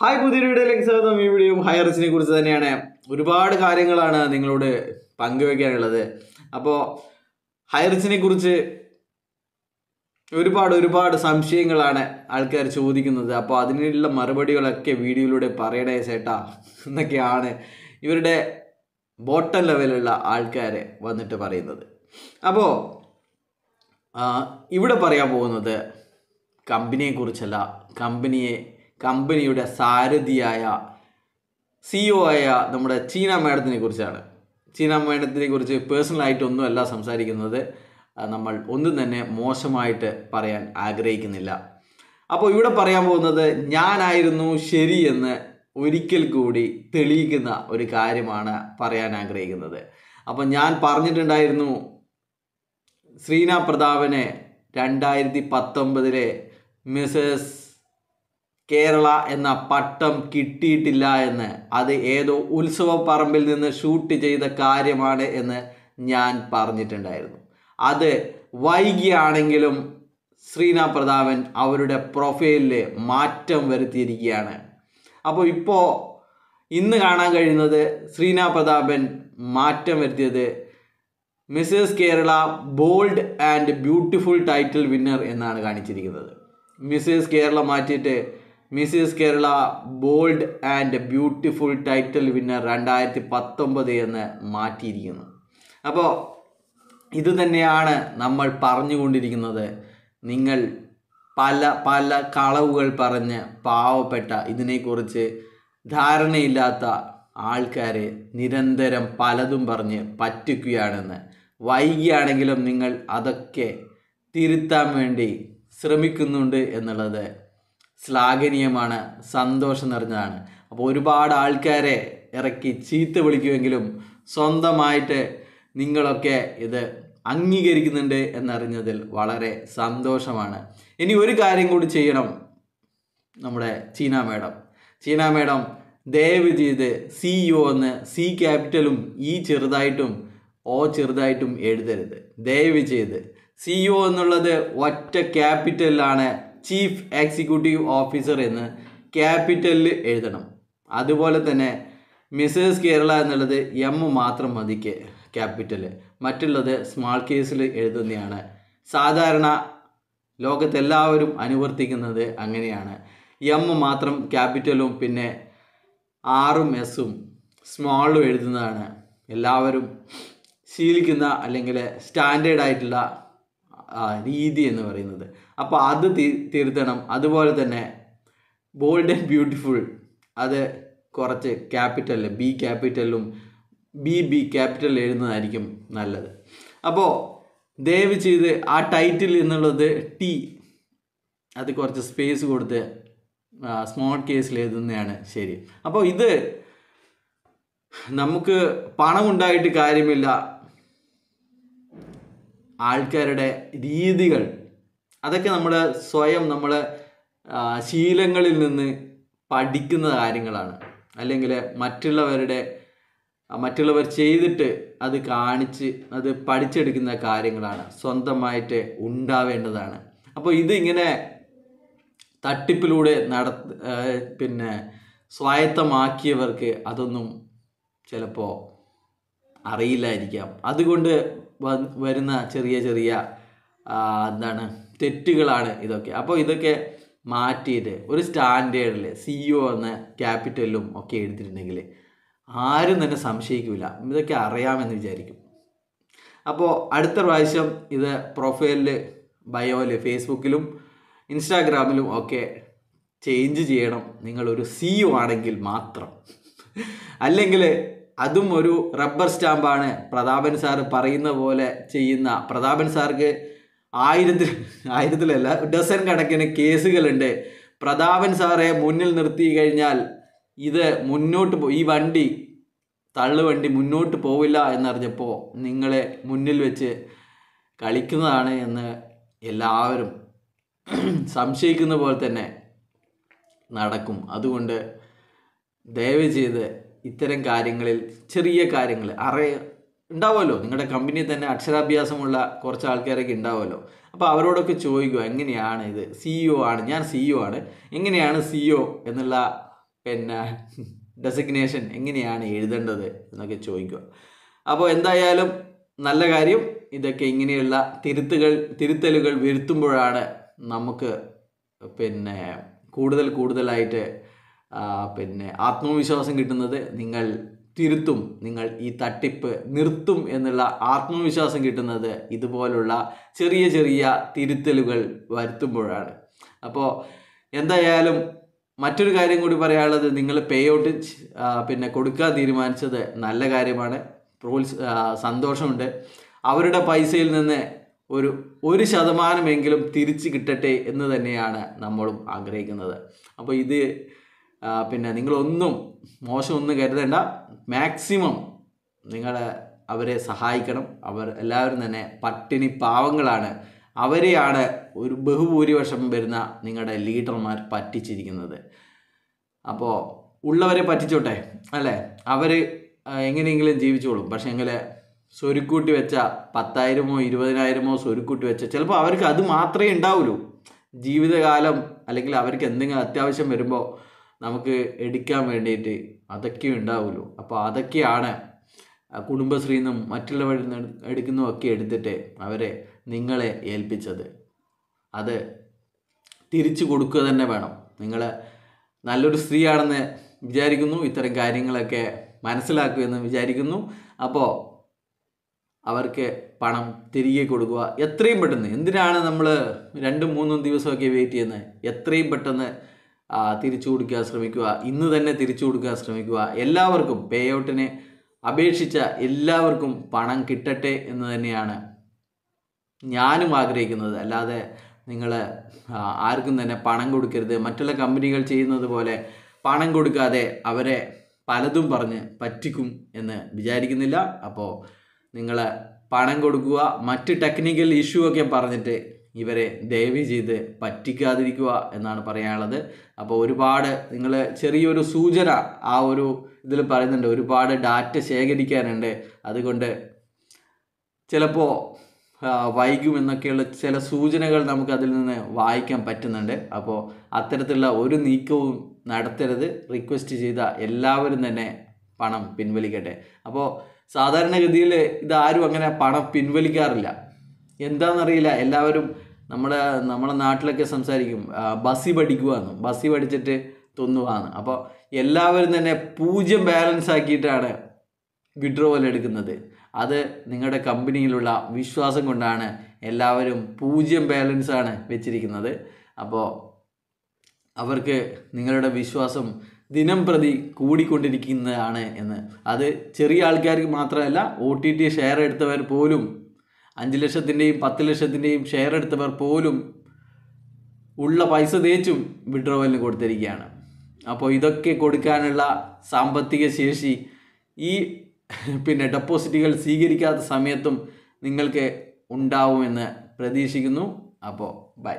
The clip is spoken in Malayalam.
ഹായ് പുതിയ വീഡിയോയിലേക്ക് സ്വാഗതം ഈ വീഡിയോയും ഹൈ റിച്ചിനെ കുറിച്ച് തന്നെയാണ് ഒരുപാട് കാര്യങ്ങളാണ് നിങ്ങളോട് പങ്കുവെക്കാനുള്ളത് അപ്പോൾ ഹയർ കുറിച്ച് ഒരുപാട് ഒരുപാട് സംശയങ്ങളാണ് ആൾക്കാർ ചോദിക്കുന്നത് അപ്പോൾ അതിനുള്ള മറുപടികളൊക്കെ വീഡിയോയിലൂടെ പറയണേ ചേട്ടാ എന്നൊക്കെയാണ് ഇവരുടെ ബോട്ടം ലെവലുള്ള ആൾക്കാർ വന്നിട്ട് പറയുന്നത് അപ്പോൾ ഇവിടെ പറയാൻ പോകുന്നത് കമ്പനിയെക്കുറിച്ചല്ല കമ്പനിയെ കമ്പനിയുടെ സാരഥിയായ സിഇഒ e ആയ നമ്മുടെ ചീന മേഡത്തിനെ കുറിച്ചാണ് ചീന മേഡത്തിനെ കുറിച്ച് പേഴ്സണലായിട്ട് അല്ല സംസാരിക്കുന്നത് നമ്മൾ ഒന്നും തന്നെ മോശമായിട്ട് പറയാൻ ആഗ്രഹിക്കുന്നില്ല അപ്പോൾ ഇവിടെ പറയാൻ പോകുന്നത് ഞാനായിരുന്നു ശരിയെന്ന് ഒരിക്കൽ കൂടി തെളിയിക്കുന്ന ഒരു കാര്യമാണ് പറയാൻ ആഗ്രഹിക്കുന്നത് അപ്പം ഞാൻ പറഞ്ഞിട്ടുണ്ടായിരുന്നു ശ്രീനാ പ്രതാപനെ രണ്ടായിരത്തി പത്തൊമ്പതിലെ മിസസ് കേരള എന്ന പട്ടം കിട്ടിയിട്ടില്ല എന്ന് അത് ഏതോ ഉത്സവ പറമ്പിൽ നിന്ന് ഷൂട്ട് ചെയ്ത കാര്യമാണ് എന്ന് ഞാൻ പറഞ്ഞിട്ടുണ്ടായിരുന്നു അത് വൈകിയാണെങ്കിലും ശ്രീന പ്രതാപൻ അവരുടെ പ്രൊഫൈലിൽ മാറ്റം വരുത്തിയിരിക്കുകയാണ് അപ്പോൾ ഇപ്പോൾ ഇന്ന് കാണാൻ കഴിയുന്നത് ശ്രീന പ്രതാപൻ മാറ്റം വരുത്തിയത് Mrs Kerala bold and beautiful title winner എന്നാണ് കാണിച്ചിരിക്കുന്നത് മിസ്സസ് കേരള മാറ്റിയിട്ട് Mrs Kerala bold and beautiful title winner രണ്ടായിരത്തി പത്തൊമ്പത് എന്ന് മാറ്റിയിരിക്കുന്നു അപ്പോൾ ഇത് തന്നെയാണ് നമ്മൾ പറഞ്ഞുകൊണ്ടിരിക്കുന്നത് നിങ്ങൾ പല പല കളവുകൾ പറഞ്ഞ് പാവപ്പെട്ട ഇതിനെക്കുറിച്ച് ധാരണയില്ലാത്ത ആൾക്കാരെ നിരന്തരം പലതും പറഞ്ഞ് പറ്റിക്കുകയാണെന്ന് വൈകിയാണെങ്കിലും നിങ്ങൾ അതൊക്കെ തിരുത്താൻ വേണ്ടി ശ്രമിക്കുന്നുണ്ട് എന്നുള്ളത് ശ്ലാഘനീയമാണ് സന്തോഷം നിറഞ്ഞതാണ് അപ്പോൾ ഒരുപാട് ആൾക്കാരെ ഇറക്കി ചീത്ത വിളിക്കുമെങ്കിലും സ്വന്തമായിട്ട് നിങ്ങളൊക്കെ ഇത് അംഗീകരിക്കുന്നുണ്ട് എന്നറിഞ്ഞതിൽ വളരെ സന്തോഷമാണ് ഇനി ഒരു കാര്യം കൂടി ചെയ്യണം നമ്മുടെ ചീന മേഡം ചീന മേഡം ദയവ് ചെയ്ത് യു e എന്ന് സി ക്യാപിറ്റലും ഇ e ചെറുതായിട്ടും ഓ ചെറുതായിട്ടും എഴുതരുത് ദയവ് ചെയ്ത് യു e എന്നുള്ളത് ഒറ്റ ക്യാപിറ്റലിലാണ് ചീഫ് എക്സിക്യൂട്ടീവ് ഓഫീസർ എന്ന് ക്യാപിറ്റലിൽ എഴുതണം അതുപോലെ തന്നെ മിസസ് കേരള എന്നുള്ളത് എം മാത്രം മതിക്ക് ക്യാപിറ്റൽ മറ്റുള്ളത് സ്മാൾ കേസിൽ എഴുതുന്നതാണ് സാധാരണ ലോകത്തെല്ലാവരും അനുവർത്തിക്കുന്നത് അങ്ങനെയാണ് എം മാത്രം ക്യാപിറ്റലും പിന്നെ ആറും എസും സ്മാളും എഴുതുന്നതാണ് എല്ലാവരും ശീലിക്കുന്ന അല്ലെങ്കിൽ സ്റ്റാൻഡേർഡ് ആയിട്ടുള്ള രീതി എന്ന് പറയുന്നത് അപ്പോൾ അത് തിരുത്തണം അതുപോലെ തന്നെ ബോൾഡ് ആൻഡ് ബ്യൂട്ടിഫുൾ അത് കുറച്ച് ക്യാപിറ്റൽ ബി ക്യാപിറ്റലും ബി ബി ക്യാപിറ്റൽ എഴുതുന്നതായിരിക്കും നല്ലത് അപ്പോൾ ദയവ് ചെയ്ത് ആ ടൈറ്റിൽ എന്നുള്ളത് ടി അത് കുറച്ച് സ്പേസ് കൊടുത്ത് സ്മോൾ കേസിൽ എഴുതുന്നതാണ് ശരി അപ്പോൾ ഇത് നമുക്ക് പണം ഉണ്ടായിട്ട് കാര്യമില്ല ആൾക്കാരുടെ രീതികൾ അതൊക്കെ നമ്മൾ സ്വയം നമ്മൾ ശീലങ്ങളിൽ നിന്ന് പഠിക്കുന്ന കാര്യങ്ങളാണ് അല്ലെങ്കിൽ മറ്റുള്ളവരുടെ മറ്റുള്ളവർ ചെയ്തിട്ട് അത് കാണിച്ച് അത് പഠിച്ചെടുക്കുന്ന കാര്യങ്ങളാണ് സ്വന്തമായിട്ട് ഉണ്ടാവേണ്ടതാണ് അപ്പോൾ ഇതിങ്ങനെ തട്ടിപ്പിലൂടെ നട പിന്നെ സ്വായത്തമാക്കിയവർക്ക് അതൊന്നും ചിലപ്പോൾ അറിയില്ലായിരിക്കാം അതുകൊണ്ട് വരുന്ന ചെറിയ ചെറിയ എന്താണ് തെറ്റുകളാണ് ഇതൊക്കെ അപ്പോൾ ഇതൊക്കെ മാറ്റിയിട്ട് ഒരു സ്റ്റാൻഡേർഡിൽ സി ഒ e എന്ന ക്യാപിറ്റലും ഒക്കെ എഴുതിയിട്ടുണ്ടെങ്കിൽ ആരും തന്നെ സംശയിക്കില്ല ഇതൊക്കെ അറിയാമെന്ന് വിചാരിക്കും അപ്പോൾ അടുത്ത പ്രാവശ്യം ഇത് പ്രൊഫൈലിൽ ബയോയിൽ ഫേസ്ബുക്കിലും ഇൻസ്റ്റാഗ്രാമിലും ഒക്കെ ചേഞ്ച് ചെയ്യണം നിങ്ങളൊരു സി ഒ e ആണെങ്കിൽ മാത്രം അല്ലെങ്കിൽ അതും ഒരു റബ്ബർ സ്റ്റാമ്പാണ് പ്രതാപൻ സാർ പറയുന്ന പോലെ ചെയ്യുന്ന പ്രതാപൻ സാർക്ക് ആയിരത്തിൽ ആയിരത്തിലല്ല ഡസൻ കണക്കിന് കേസുകളുണ്ട് പ്രതാപൻ സാറെ മുന്നിൽ നിർത്തി കഴിഞ്ഞാൽ ഇത് മുന്നോട്ട് ഈ വണ്ടി തള്ളുവണ്ടി മുന്നോട്ട് പോവില്ല എന്നറിഞ്ഞപ്പോൾ നിങ്ങളെ മുന്നിൽ വെച്ച് കളിക്കുന്നതാണ് എന്ന് എല്ലാവരും സംശയിക്കുന്ന പോലെ തന്നെ നടക്കും അതുകൊണ്ട് ദയവ് ചെയ്ത് ഇത്തരം കാര്യങ്ങളിൽ ചെറിയ കാര്യങ്ങൾ അറേ ഉണ്ടാവുമല്ലോ നിങ്ങളുടെ കമ്പനിയിൽ തന്നെ അക്ഷരാഭ്യാസമുള്ള കുറച്ച് ആൾക്കാരൊക്കെ ഉണ്ടാവുമല്ലോ അപ്പോൾ അവരോടൊക്കെ ചോദിക്കുക എങ്ങനെയാണ് ഇത് സിഇഒ e ആണ് ഞാൻ സിഇഒ e ആണ് എങ്ങനെയാണ് സിഇഒ e എന്നുള്ള പിന്നെ ഡെസിഗ്നേഷൻ എങ്ങനെയാണ് എഴുതേണ്ടത് എന്നൊക്കെ ചോദിക്കുക അപ്പോൾ എന്തായാലും നല്ല കാര്യം ഇതൊക്കെ ഇങ്ങനെയുള്ള തിരുത്തുകൾ തിരുത്തലുകൾ വരുത്തുമ്പോഴാണ് നമുക്ക് പിന്നെ കൂടുതൽ കൂടുതലായിട്ട് പിന്നെ ആത്മവിശ്വാസം കിട്ടുന്നത് നിങ്ങൾ തിരുത്തും നിങ്ങൾ ഈ തട്ടിപ്പ് നിർത്തും എന്നുള്ള ആത്മവിശ്വാസം കിട്ടുന്നത് ഇതുപോലുള്ള ചെറിയ ചെറിയ തിരുത്തലുകൾ വരുത്തുമ്പോഴാണ് അപ്പോൾ എന്തായാലും മറ്റൊരു കാര്യം കൂടി പറയാനുള്ളത് നിങ്ങൾ പേ ഔട്ട് പിന്നെ കൊടുക്കാൻ തീരുമാനിച്ചത് നല്ല കാര്യമാണ് പ്രോത്സ സന്തോഷമുണ്ട് അവരുടെ പൈസയിൽ നിന്ന് ഒരു ഒരു ശതമാനമെങ്കിലും തിരിച്ചു കിട്ടട്ടെ എന്ന് തന്നെയാണ് നമ്മളും ആഗ്രഹിക്കുന്നത് അപ്പോൾ ഇത് പിന്നെ നിങ്ങളൊന്നും മോശമൊന്നും കരുതേണ്ട മാക്സിമം നിങ്ങൾ അവരെ സഹായിക്കണം അവർ എല്ലാവരും തന്നെ പട്ടിണി പാവങ്ങളാണ് അവരെയാണ് ഒരു ബഹുഭൂരിപക്ഷം വരുന്ന നിങ്ങളുടെ ലീഡർമാർ പറ്റിച്ചിരിക്കുന്നത് അപ്പോൾ ഉള്ളവരെ പറ്റിച്ചോട്ടെ അല്ലേ അവർ എങ്ങനെയെങ്കിലും ജീവിച്ചോളും പക്ഷെ എങ്കിൽ സ്വരുക്കൂട്ടി വെച്ച പത്തായിരമോ ഇരുപതിനായിരമോ സ്വരുക്കൂട്ടി വെച്ച ചിലപ്പോൾ അവർക്ക് അത് മാത്രമേ ഉണ്ടാവുള്ളൂ ജീവിതകാലം അല്ലെങ്കിൽ അവർക്ക് എന്തെങ്കിലും അത്യാവശ്യം വരുമ്പോൾ നമുക്ക് എടുക്കാൻ വേണ്ടിയിട്ട് അതൊക്കെ ഉണ്ടാവുമല്ലോ അപ്പോൾ അതൊക്കെയാണ് കുടുംബശ്രീയിൽ നിന്നും മറ്റുള്ളവരിൽ നിന്ന് എടുക്കുന്നതൊക്കെ എടുത്തിട്ട് അവരെ നിങ്ങളെ ഏൽപ്പിച്ചത് അത് തിരിച്ചു കൊടുക്കുക തന്നെ വേണം നിങ്ങൾ നല്ലൊരു സ്ത്രീയാണെന്ന് വിചാരിക്കുന്നു ഇത്തരം കാര്യങ്ങളൊക്കെ മനസ്സിലാക്കുമെന്ന് വിചാരിക്കുന്നു അപ്പോൾ അവർക്ക് പണം തിരികെ കൊടുക്കുക എത്രയും പെട്ടെന്ന് എന്തിനാണ് നമ്മൾ രണ്ടും മൂന്നും ദിവസമൊക്കെ വെയിറ്റ് ചെയ്യുന്നത് എത്രയും പെട്ടെന്ന് തിരിച്ചു കൊടുക്കാൻ ശ്രമിക്കുക ഇന്ന് തന്നെ തിരിച്ചു കൊടുക്കാൻ ശ്രമിക്കുക എല്ലാവർക്കും പേ ഔട്ടിനെ അപേക്ഷിച്ച എല്ലാവർക്കും പണം കിട്ടട്ടെ എന്ന് തന്നെയാണ് ഞാനും ആഗ്രഹിക്കുന്നത് അല്ലാതെ നിങ്ങൾ ആർക്കും തന്നെ പണം കൊടുക്കരുത് മറ്റുള്ള കമ്പനികൾ ചെയ്യുന്നത് പോലെ പണം കൊടുക്കാതെ അവരെ പലതും പറഞ്ഞ് പറ്റിക്കും എന്ന് വിചാരിക്കുന്നില്ല അപ്പോൾ നിങ്ങൾ പണം കൊടുക്കുക മറ്റ് ടെക്നിക്കൽ ഇഷ്യൂ ഒക്കെ പറഞ്ഞിട്ട് ഇവരെ ദയവ് ചെയ്ത് പറ്റിക്കാതിരിക്കുക എന്നാണ് പറയാനുള്ളത് അപ്പോൾ ഒരുപാട് നിങ്ങൾ ചെറിയൊരു സൂചന ആ ഒരു ഇതിൽ പറയുന്നുണ്ട് ഒരുപാട് ഡാറ്റ ശേഖരിക്കാനുണ്ട് അതുകൊണ്ട് ചിലപ്പോൾ വൈകുമെന്നൊക്കെയുള്ള ചില സൂചനകൾ നമുക്ക് അതിൽ നിന്ന് വായിക്കാൻ പറ്റുന്നുണ്ട് അപ്പോൾ അത്തരത്തിലുള്ള ഒരു നീക്കവും നടത്തരുത് റിക്വസ്റ്റ് ചെയ്ത എല്ലാവരും തന്നെ പണം പിൻവലിക്കട്ടെ അപ്പോൾ സാധാരണഗതിയിൽ ഇതാരും അങ്ങനെ പണം പിൻവലിക്കാറില്ല എന്താണെന്നറിയില്ല എല്ലാവരും നമ്മുടെ നമ്മുടെ നാട്ടിലൊക്കെ സംസാരിക്കും ബസ്സി പഠിക്കുവാന്ന് ബസ്സി പഠിച്ചിട്ട് തൊന്നുവാന്ന് അപ്പോൾ എല്ലാവരും തന്നെ പൂജ്യം ബാലൻസ് ആക്കിയിട്ടാണ് വിഡ്രോവൽ എടുക്കുന്നത് അത് നിങ്ങളുടെ കമ്പനിയിലുള്ള വിശ്വാസം കൊണ്ടാണ് എല്ലാവരും പൂജ്യം ബാലൻസ് ആണ് വെച്ചിരിക്കുന്നത് അപ്പോൾ അവർക്ക് നിങ്ങളുടെ വിശ്വാസം ദിനം പ്രതി കൂടിക്കൊണ്ടിരിക്കുന്നതാണ് എന്ന് അത് ചെറിയ ആൾക്കാർക്ക് മാത്രമല്ല ഒ ടി ടി ഷെയർ എടുത്തവർ പോലും അഞ്ച് ലക്ഷത്തിൻ്റെയും പത്ത് ലക്ഷത്തിൻ്റെയും ഷെയർ എടുത്തവർ പോലും ഉള്ള പൈസ തേച്ചും വിഡ്രോവലിന് കൊടുത്തിരിക്കുകയാണ് അപ്പോൾ ഇതൊക്കെ കൊടുക്കാനുള്ള സാമ്പത്തിക ശേഷി ഈ പിന്നെ ഡെപ്പോസിറ്റുകൾ സ്വീകരിക്കാത്ത സമയത്തും നിങ്ങൾക്ക് ഉണ്ടാവുമെന്ന് പ്രതീക്ഷിക്കുന്നു അപ്പോൾ ബൈ